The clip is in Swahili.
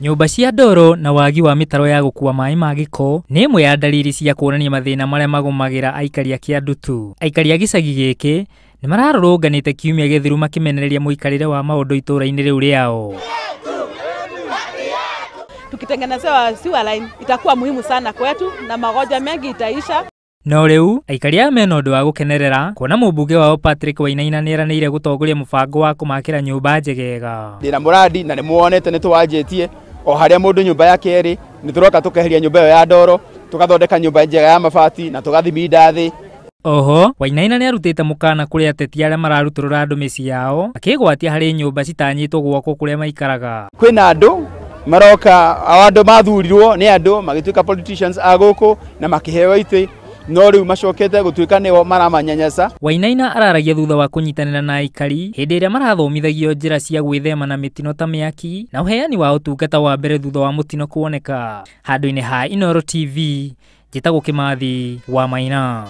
nyumba cia ndoro na wagi wa mitaro ya gukua maĩ ma gĩko nĩ ĩmwe ya ndariri cia kuonania mathĩna marĩa magũmagĩra aikari a kĩandu tu aikari a gĩcagi gĩkĩ nĩ mararũrũnganĩte kiumia gĩthiru makĩmenereria mũikarĩre wa maũndũ itũũra-inĩ rĩu rĩao tukitengenezewa sewer line itakuwa muhimu sana kwetu na magoja mengi itaisha no rĩu aikari aya mena ũndũ wa gũkenerera kuona mũmbunge wao Patrick Wainaina nĩ eranĩire gũtongoria mũbango wa kũmakĩra nyũmba njegega ndĩ na na nĩ muonete nĩ o haria mundu nyumba yake iri ni turoka tukeheria nyumba ya ndoro tukathondeka nyumba njega ya mabati na tugathimida thi oho wainaina nä arutĩte mũkana kũrĩ ateti arĩa mararutũrũra andũ mĩciĩ yao akĩgwatia harĩ nyũmba citanyĩtwo gwakwo kũrĩa maikaraga na andũ maroka ao andũ mathurirwo nĩ andũ magituika politicians a na makĩheo itĩ no riu macokete gutuika niwo maramanyanyaca wainaina araragia thutha wa kunyitanira na aikari hindi iria marathomithagio njira cia gwithema na mitino ta miaki na uheani wa utungata wa mbere thutha wa mutino kuoneka handu-ini ha inoro tv njitagwo kimathi wa maina